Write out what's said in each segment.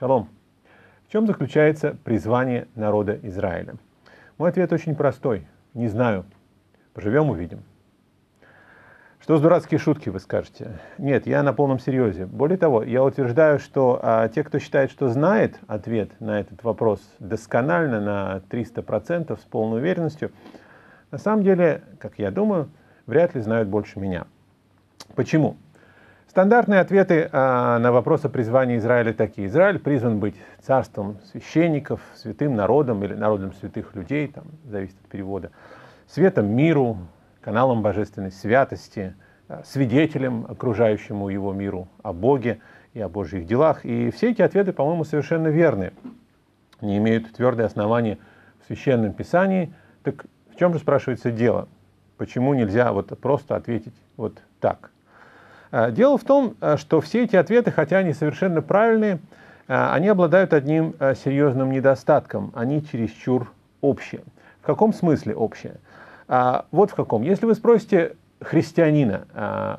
Шалом. В чем заключается призвание народа Израиля? Мой ответ очень простой. Не знаю. Поживем, увидим. Что за дурацкие шутки, вы скажете? Нет, я на полном серьезе. Более того, я утверждаю, что а, те, кто считает, что знает ответ на этот вопрос досконально, на 300%, с полной уверенностью, на самом деле, как я думаю, вряд ли знают больше меня. Почему? Стандартные ответы а, на вопрос о призвании Израиля такие. Израиль призван быть царством священников, святым народом или народом святых людей, там зависит от перевода, светом миру, каналом божественной святости, а, свидетелем окружающему его миру о Боге и о Божьих делах. И все эти ответы, по-моему, совершенно верны. Не имеют твердое основание в Священном Писании. Так в чем же спрашивается дело? Почему нельзя вот просто ответить вот так – Э, дело в том, э, что все эти ответы, хотя они совершенно правильные, э, они обладают одним серьезным недостатком. Они чересчур общие. В каком смысле общие? А, вот в каком. Если вы спросите христианина,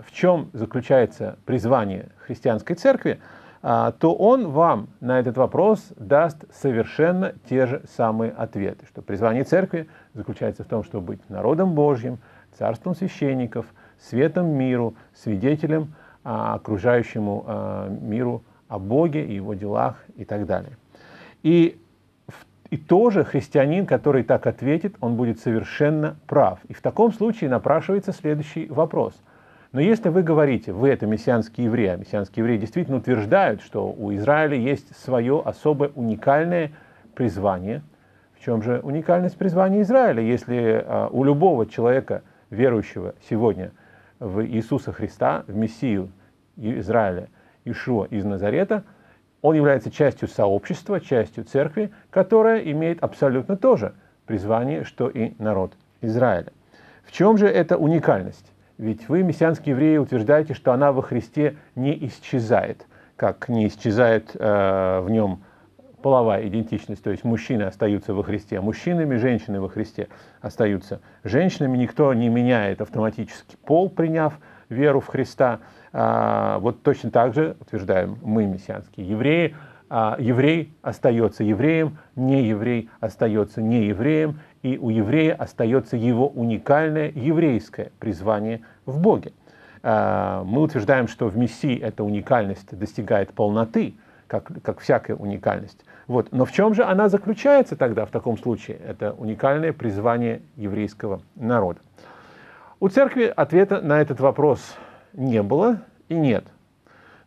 в чем заключается призвание христианской церкви, то он вам на этот вопрос даст совершенно те же самые ответы, что призвание церкви заключается в том, чтобы быть народом Божьим, царством священников – светом миру, свидетелем а, окружающему а, миру о Боге и его делах и так далее. И, и тоже христианин, который так ответит, он будет совершенно прав. И в таком случае напрашивается следующий вопрос. Но если вы говорите, вы это мессианские евреи, а мессианские евреи действительно утверждают, что у Израиля есть свое особое уникальное призвание, в чем же уникальность призвания Израиля, если а, у любого человека, верующего сегодня – в Иисуса Христа, в Мессию Израиля, Ишуа из Назарета, он является частью сообщества, частью церкви, которая имеет абсолютно то же призвание, что и народ Израиля. В чем же эта уникальность? Ведь вы, мессианские евреи, утверждаете, что она во Христе не исчезает, как не исчезает э, в нем половая идентичность, то есть мужчины остаются во Христе а мужчинами, женщины во Христе остаются женщинами, никто не меняет автоматически пол, приняв веру в Христа. А, вот точно так же утверждаем мы, мессианские евреи, а, еврей остается евреем, не еврей остается не евреем, и у еврея остается его уникальное еврейское призвание в Боге. Мы утверждаем, что в Мессии эта уникальность достигает полноты, как, как всякая уникальность. Вот. Но в чем же она заключается тогда в таком случае? Это уникальное призвание еврейского народа. У церкви ответа на этот вопрос не было и нет.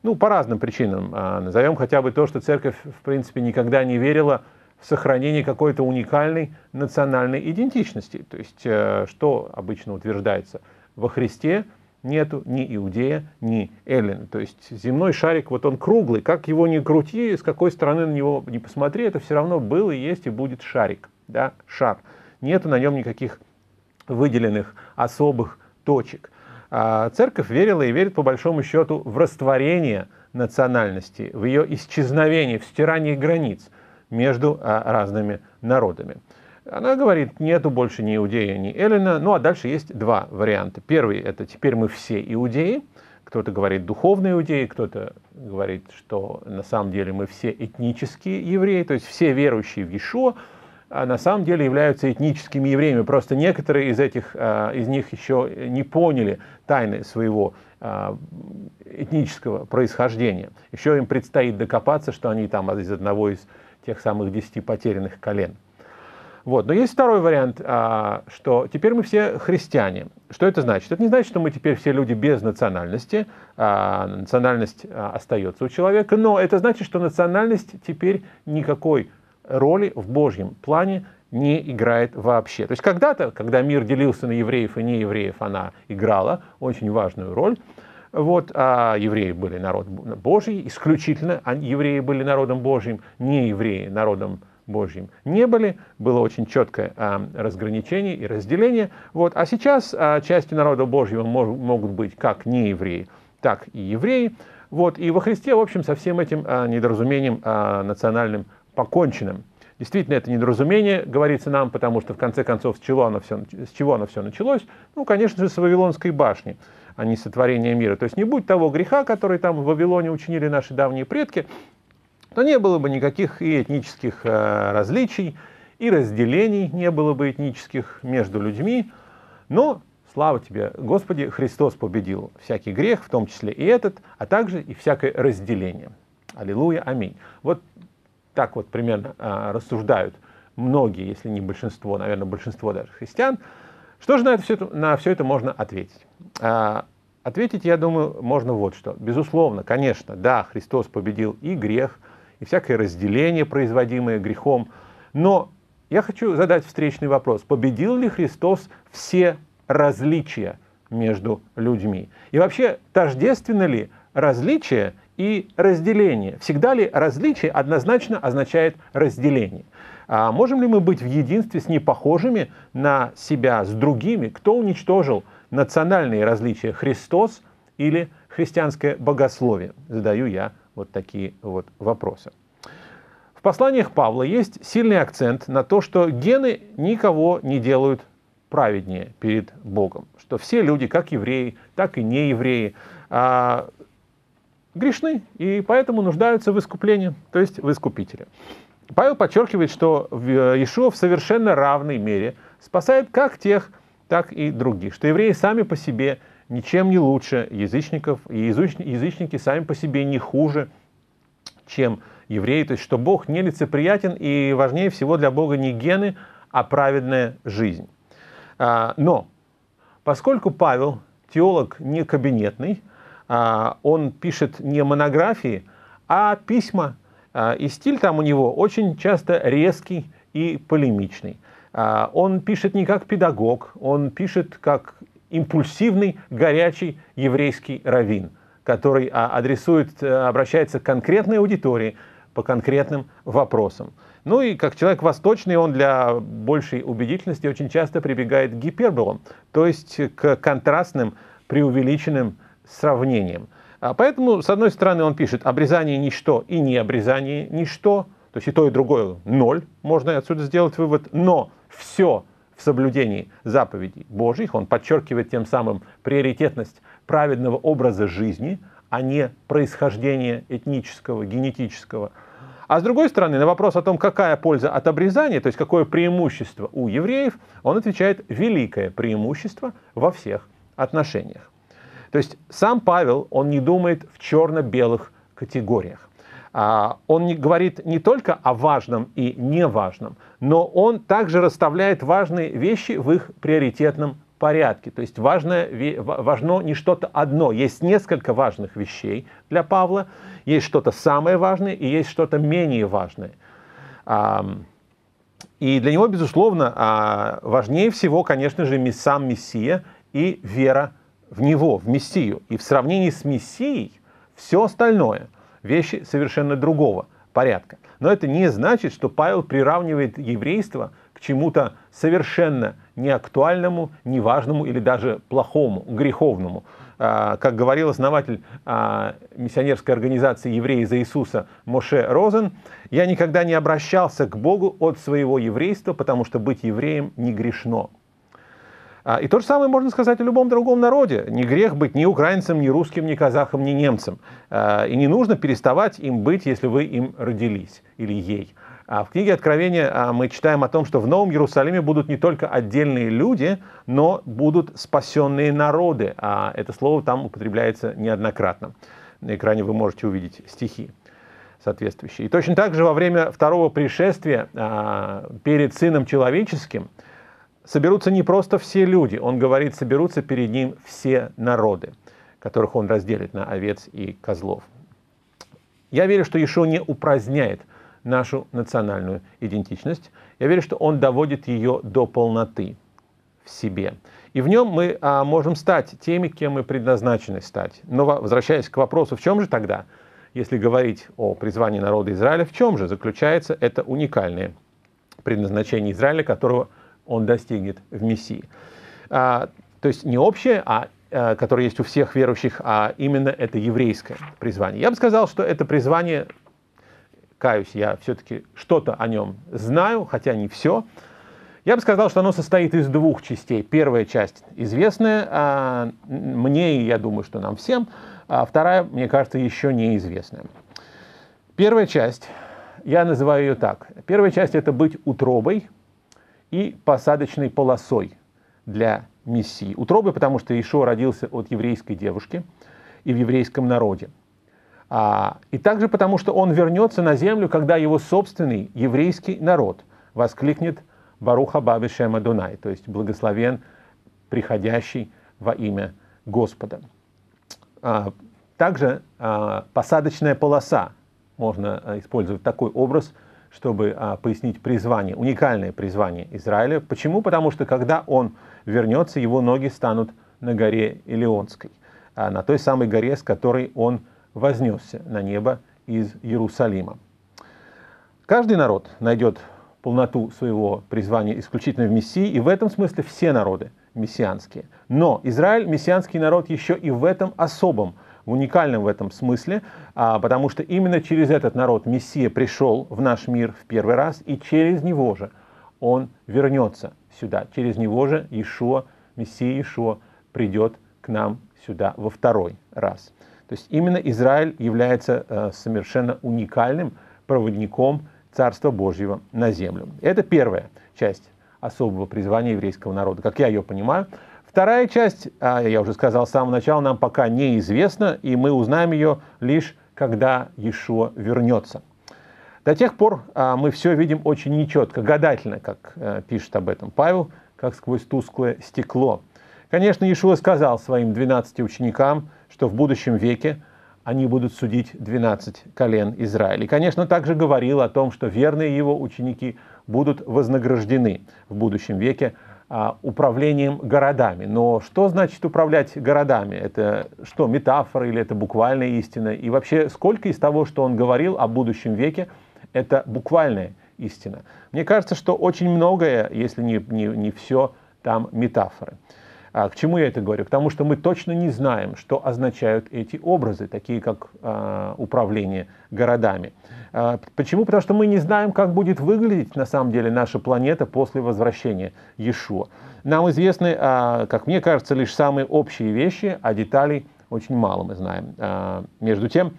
Ну, по разным причинам. А, назовем хотя бы то, что церковь, в принципе, никогда не верила в сохранение какой-то уникальной национальной идентичности. То есть, э, что обычно утверждается? Во Христе – нету ни Иудея, ни эллин. То есть земной шарик, вот он круглый, как его ни крути, с какой стороны на него не посмотри, это все равно был и есть и будет шарик, да, шар. Нету на нем никаких выделенных особых точек. А церковь верила и верит по большому счету в растворение национальности, в ее исчезновение, в стирание границ между а, разными народами. Она говорит, нету больше ни иудея, ни эллина. Ну а дальше есть два варианта. Первый – это теперь мы все иудеи. Кто-то говорит духовные иудеи, кто-то говорит, что на самом деле мы все этнические евреи, то есть все верующие в Иешуа, а на самом деле являются этническими евреями. Просто некоторые из, этих, а, из них еще не поняли тайны своего а, этнического происхождения. Еще им предстоит докопаться, что они там из одного из тех самых десяти потерянных колен. Вот. Но есть второй вариант, а, что теперь мы все христиане. Что это значит? Это не значит, что мы теперь все люди без национальности. А, национальность а, остается у человека, но это значит, что национальность теперь никакой роли в Божьем плане не играет вообще. То есть когда-то, когда мир делился на евреев и неевреев, она играла очень важную роль. Вот, а евреи были народом Божьим исключительно евреи были народом Божьим, не евреи народом Божьим Божьим не были. Было очень четкое а, разграничение и разделение. Вот. А сейчас а, частью народа Божьего мож, могут быть как не евреи, так и евреи. Вот. И во Христе, в общем, со всем этим а, недоразумением а, национальным поконченным. Действительно, это недоразумение, говорится нам, потому что, в конце концов, с чего оно все, с чего оно все началось? Ну, конечно же, с Вавилонской башни, а не сотворения мира. То есть не будь того греха, который там в Вавилоне учинили наши давние предки, то не было бы никаких и этнических э, различий, и разделений не было бы этнических между людьми. Но, слава тебе, Господи, Христос победил всякий грех, в том числе и этот, а также и всякое разделение. Аллилуйя, аминь. Вот так вот примерно э, рассуждают многие, если не большинство, наверное, большинство даже христиан. Что же на, это все, на все это можно ответить? Э, ответить, я думаю, можно вот что. Безусловно, конечно, да, Христос победил и грех – и всякое разделение, производимое грехом. Но я хочу задать встречный вопрос. Победил ли Христос все различия между людьми? И вообще, тождественно ли различие и разделение? Всегда ли различие однозначно означает разделение? А можем ли мы быть в единстве с непохожими на себя, с другими? Кто уничтожил национальные различия? Христос или христианское богословие? Задаю я вот такие вот вопросы. В посланиях Павла есть сильный акцент на то, что гены никого не делают праведнее перед Богом, что все люди, как евреи, так и неевреи, а, грешны и поэтому нуждаются в искуплении, то есть в искупителе. Павел подчеркивает, что э, Иешуа в совершенно равной мере спасает как тех, так и других, что евреи сами по себе ничем не лучше язычников, и язычники сами по себе не хуже, чем евреи, то есть что Бог не лицеприятен и важнее всего для Бога не гены, а праведная жизнь. А, но поскольку Павел теолог не кабинетный, а, он пишет не монографии, а письма, а, и стиль там у него очень часто резкий и полемичный. Он пишет не как педагог, он пишет как импульсивный, горячий еврейский раввин, который а, адресует, э, обращается к конкретной аудитории по конкретным вопросам. Ну и как человек восточный, он для большей убедительности очень часто прибегает к гиперболам, то есть к контрастным, преувеличенным сравнениям. А поэтому, с одной стороны, он пишет «обрезание – ничто» и «не обрезание – ничто», то есть и то, и другое – ноль, можно отсюда сделать вывод, но все – в соблюдении заповедей Божьих. Он подчеркивает тем самым приоритетность праведного образа жизни, а не происхождение этнического, генетического. А с другой стороны, на вопрос о том, какая польза от обрезания, то есть какое преимущество у евреев, он отвечает «великое преимущество во всех отношениях». То есть сам Павел, он не думает в черно-белых категориях. А, он не, говорит не только о важном и неважном, но он также расставляет важные вещи в их приоритетном порядке. То есть важно, важно не что-то одно. Есть несколько важных вещей для Павла, есть что-то самое важное и есть что-то менее важное. И для него, безусловно, а, важнее всего, конечно же, сам Мессия и вера в него, в Мессию. И в сравнении с Мессией все остальное – вещи совершенно другого порядка. Но это не значит, что Павел приравнивает еврейство к чему-то совершенно неактуальному, неважному или даже плохому, греховному. А, как говорил основатель а, миссионерской организации «Евреи за Иисуса» Моше Розен, «Я никогда не обращался к Богу от своего еврейства, потому что быть евреем не грешно». А, и то же самое можно сказать о любом другом народе. Не грех быть ни украинцем, ни русским, ни казахом, ни немцем. А, и не нужно переставать им быть, если вы им родились или ей. А в книге Откровения мы читаем о том, что в Новом Иерусалиме будут не только отдельные люди, но будут спасенные народы. А это слово там употребляется неоднократно. На экране вы можете увидеть стихи соответствующие. И точно так же во время второго пришествия перед Сыном Человеческим – соберутся не просто все люди, он говорит, соберутся перед ним все народы, которых он разделит на овец и козлов. Я верю, что Иешуа не упраздняет нашу национальную идентичность. Я верю, что он доводит ее до полноты в себе. И в нем мы а, можем стать теми, кем мы предназначены стать. Но возвращаясь к вопросу, в чем же тогда, если говорить о призвании народа Израиля, в чем же заключается это уникальное предназначение Израиля, которого – он достигнет в Мессии. А, то есть не общее, а, а которое есть у всех верующих, а именно это еврейское призвание. Я бы сказал, что это призвание, каюсь, я все-таки что-то о нем знаю, хотя не все. Я бы сказал, что оно состоит из двух частей. Первая часть известная а, мне и, я думаю, что нам всем, а вторая, мне кажется, еще неизвестная. Первая часть, я называю ее так. Первая часть – это быть утробой – и посадочной полосой для Мессии. Утробы, потому что Ишо родился от еврейской девушки и в еврейском народе. А, и также потому, что он вернется на землю, когда его собственный еврейский народ воскликнет Баруха Баби Шема то есть благословен приходящий во имя Господа. А, также а, посадочная полоса, можно а, использовать такой образ – чтобы а, пояснить призвание, уникальное призвание Израиля. Почему? Потому что когда он вернется, его ноги станут на горе Илионской, а, на той самой горе, с которой он вознесся на небо из Иерусалима. Каждый народ найдет полноту своего призвания исключительно в Мессии, и в этом смысле все народы мессианские. Но Израиль – мессианский народ еще и в этом особом уникальным в этом смысле, а, потому что именно через этот народ Мессия пришел в наш мир в первый раз, и через него же он вернется сюда, через него же Ишуа, Мессия Ишуа придет к нам сюда во второй раз. То есть именно Израиль является э, совершенно уникальным проводником Царства Божьего на землю. Это первая часть особого призвания еврейского народа, как я ее понимаю. Вторая часть, а, я уже сказал с самого начала, нам пока неизвестна, и мы узнаем ее лишь когда Иешуа вернется. До тех пор а, мы все видим очень нечетко, гадательно, как э, пишет об этом Павел, как сквозь тусклое стекло. Конечно, Иешуа сказал своим 12 ученикам, что в будущем веке они будут судить 12 колен Израиля. И, конечно, также говорил о том, что верные его ученики будут вознаграждены в будущем веке а, управлением городами. Но что значит управлять городами? Это что, метафора или это буквальная истина? И вообще, сколько из того, что он говорил о будущем веке, это буквальная истина? Мне кажется, что очень многое, если не, не, не все, там метафоры. А к чему я это говорю? К тому, что мы точно не знаем, что означают эти образы, такие как э, управление городами. Э, почему? Потому что мы не знаем, как будет выглядеть на самом деле наша планета после возвращения Иешуа. Нам известны, э, как мне кажется, лишь самые общие вещи, а деталей очень мало мы знаем. Э, между тем,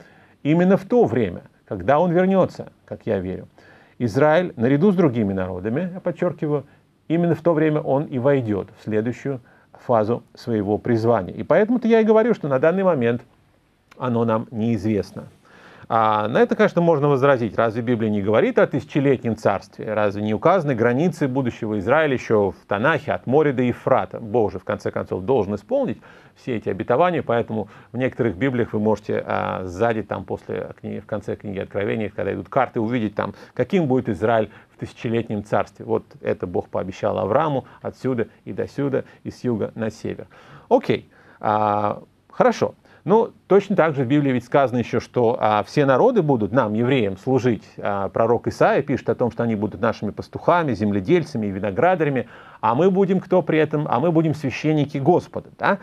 именно в то время, когда он вернется, как я верю, Израиль наряду с другими народами, я подчеркиваю, именно в то время он и войдет в следующую фазу своего призвания. И поэтому-то я и говорю, что на данный момент оно нам неизвестно. А на это, конечно, можно возразить. Разве Библия не говорит о тысячелетнем царстве? Разве не указаны границы будущего Израиля еще в Танахе, от моря до Ефрата? Бог же, в конце концов, должен исполнить все эти обетования, поэтому в некоторых Библиях вы можете а, сзади, там, после книги, в конце книги Откровения, когда идут карты, увидеть там, каким будет Израиль в тысячелетнем царстве. Вот это Бог пообещал Аврааму отсюда и до сюда, и с юга на север. Окей, а, хорошо. Ну, точно так же в Библии ведь сказано еще, что а, все народы будут нам, евреям, служить. А, пророк Исаия пишет о том, что они будут нашими пастухами, земледельцами и виноградарями, а мы будем кто при этом? А мы будем священники Господа. Да?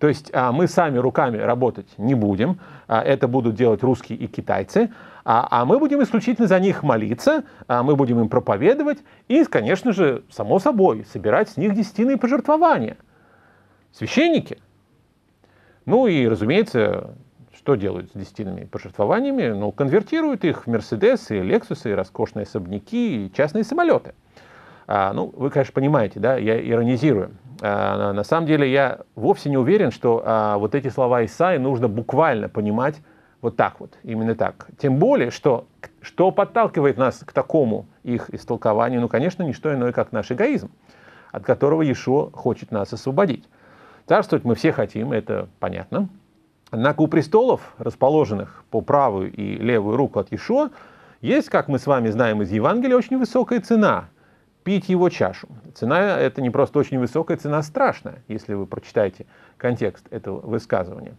То есть а, мы сами руками работать не будем, а, это будут делать русские и китайцы, а, а мы будем исключительно за них молиться, а мы будем им проповедовать и, конечно же, само собой, собирать с них десятины и пожертвования. Священники – ну и, разумеется, что делают с десятинными пожертвованиями? Ну, конвертируют их в Мерседесы, Лексусы, роскошные особняки и частные самолеты. А, ну, вы, конечно, понимаете, да, я иронизирую. А, на самом деле я вовсе не уверен, что а, вот эти слова Исаи нужно буквально понимать вот так вот, именно так. Тем более, что, что подталкивает нас к такому их истолкованию, ну, конечно, не что иное, как наш эгоизм, от которого Ешо хочет нас освободить. Царствовать мы все хотим, это понятно. Однако у престолов, расположенных по правую и левую руку от Иешуа, есть, как мы с вами знаем из Евангелия, очень высокая цена пить его чашу. Цена это не просто очень высокая, цена страшная, если вы прочитаете контекст этого высказывания.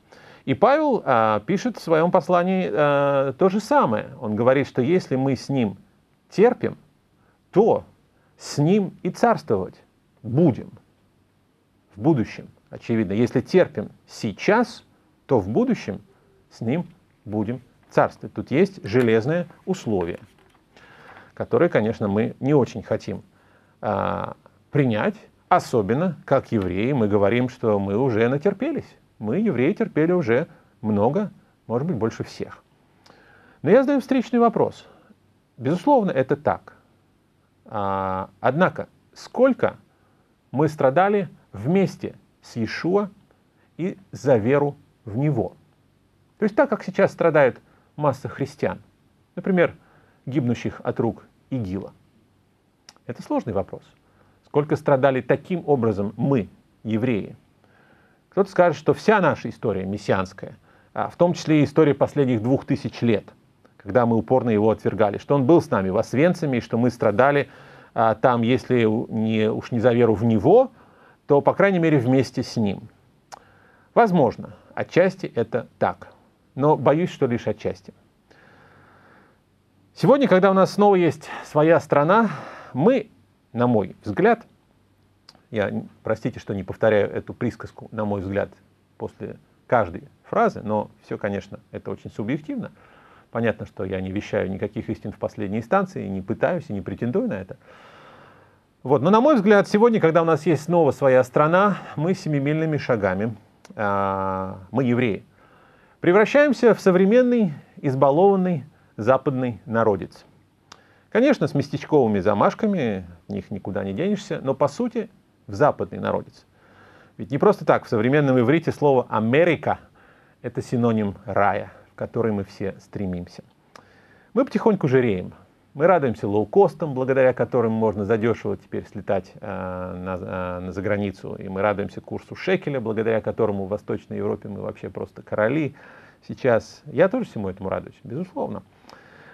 И Павел а, пишет в своем послании а, то же самое. Он говорит, что если мы с ним терпим, то с ним и царствовать будем в будущем очевидно, если терпим сейчас, то в будущем с ним будем царствовать. Тут есть железное условие, которое, конечно, мы не очень хотим а, принять, особенно как евреи. Мы говорим, что мы уже натерпелись. Мы, евреи, терпели уже много, может быть, больше всех. Но я задаю встречный вопрос. Безусловно, это так. А, однако, сколько мы страдали вместе – с Иешуа и за веру в Него. То есть так, как сейчас страдает масса христиан, например, гибнущих от рук ИГИЛа. Это сложный вопрос. Сколько страдали таким образом мы, евреи? Кто-то скажет, что вся наша история мессианская, а в том числе и история последних двух тысяч лет, когда мы упорно его отвергали, что он был с нами, васвенцами, и что мы страдали а, там, если не, уж не за веру в него, то, по крайней мере, вместе с ним. Возможно, отчасти это так, но боюсь, что лишь отчасти. Сегодня, когда у нас снова есть своя страна, мы, на мой взгляд, я, простите, что не повторяю эту присказку, на мой взгляд, после каждой фразы, но все, конечно, это очень субъективно. Понятно, что я не вещаю никаких истин в последней инстанции, не пытаюсь и не претендую на это. Вот. Но, на мой взгляд, сегодня, когда у нас есть снова своя страна, мы семимильными шагами, а, мы евреи, превращаемся в современный, избалованный западный народец. Конечно, с местечковыми замашками, в них никуда не денешься, но по сути в западный народец. Ведь не просто так, в современном иврите слово «Америка» — это синоним рая, в который мы все стремимся. Мы потихоньку жиреем, мы радуемся лоукостам, благодаря которым можно задешево теперь слетать э, на, э, на заграницу. И мы радуемся курсу шекеля, благодаря которому в Восточной Европе мы вообще просто короли сейчас. Я тоже всему этому радуюсь, безусловно.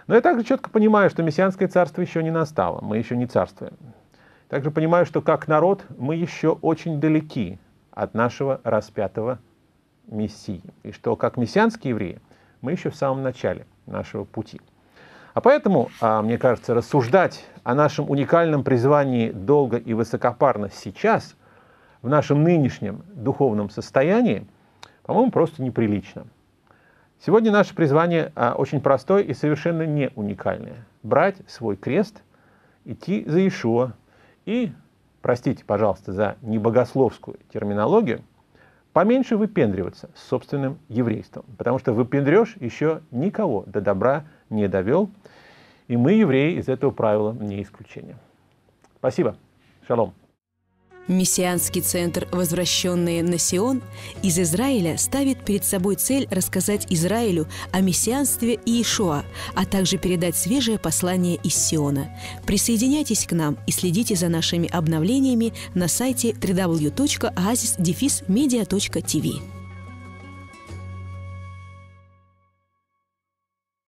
Но я также четко понимаю, что мессианское царство еще не настало, мы еще не царствуем. Также понимаю, что как народ мы еще очень далеки от нашего распятого Мессии. И что как мессианские евреи мы еще в самом начале нашего пути – а поэтому, а, мне кажется, рассуждать о нашем уникальном призвании долго и высокопарно сейчас, в нашем нынешнем духовном состоянии, по-моему, просто неприлично. Сегодня наше призвание а, очень простое и совершенно не уникальное. Брать свой крест, идти за Ишуа и, простите, пожалуйста, за небогословскую терминологию, поменьше выпендриваться с собственным еврейством, потому что выпендрешь еще никого до добра не не довел. И мы, евреи, из этого правила не исключение. Спасибо. Шалом. Мессианский центр «Возвращенные на Сион» из Израиля ставит перед собой цель рассказать Израилю о мессианстве и Ишуа, а также передать свежее послание из Сиона. Присоединяйтесь к нам и следите за нашими обновлениями на сайте www.oasis-media.tv.